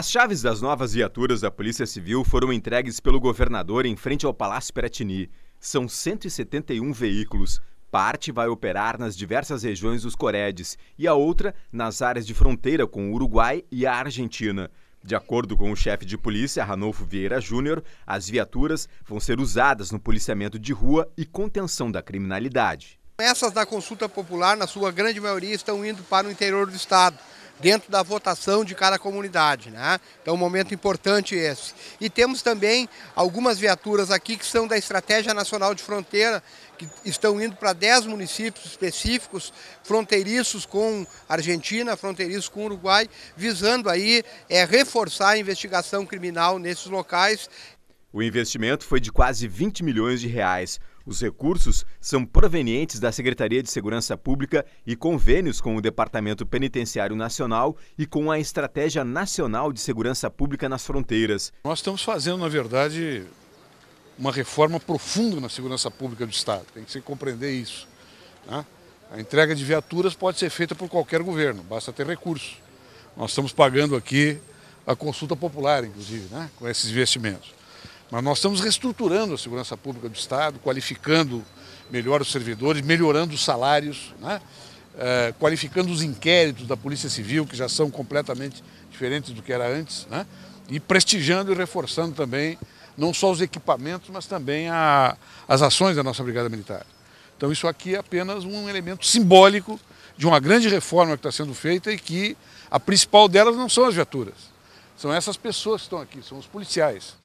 As chaves das novas viaturas da Polícia Civil foram entregues pelo governador em frente ao Palácio Piratini. São 171 veículos. Parte vai operar nas diversas regiões dos Coredes e a outra nas áreas de fronteira com o Uruguai e a Argentina. De acordo com o chefe de polícia, Ranolfo Vieira Júnior, as viaturas vão ser usadas no policiamento de rua e contenção da criminalidade. Essas da consulta popular, na sua grande maioria, estão indo para o interior do estado dentro da votação de cada comunidade. Né? Então, um momento importante esse. E temos também algumas viaturas aqui que são da Estratégia Nacional de Fronteira, que estão indo para 10 municípios específicos, fronteiriços com Argentina, fronteiriços com Uruguai, visando aí é, reforçar a investigação criminal nesses locais. O investimento foi de quase 20 milhões de reais. Os recursos são provenientes da Secretaria de Segurança Pública e convênios com o Departamento Penitenciário Nacional e com a Estratégia Nacional de Segurança Pública nas Fronteiras. Nós estamos fazendo, na verdade, uma reforma profunda na segurança pública do Estado. Tem que se compreender isso. Né? A entrega de viaturas pode ser feita por qualquer governo, basta ter recursos. Nós estamos pagando aqui a consulta popular, inclusive, né? com esses investimentos. Mas nós estamos reestruturando a segurança pública do Estado, qualificando melhor os servidores, melhorando os salários, né? é, qualificando os inquéritos da Polícia Civil, que já são completamente diferentes do que era antes, né? e prestigiando e reforçando também não só os equipamentos, mas também a, as ações da nossa Brigada Militar. Então isso aqui é apenas um elemento simbólico de uma grande reforma que está sendo feita e que a principal delas não são as viaturas, são essas pessoas que estão aqui, são os policiais.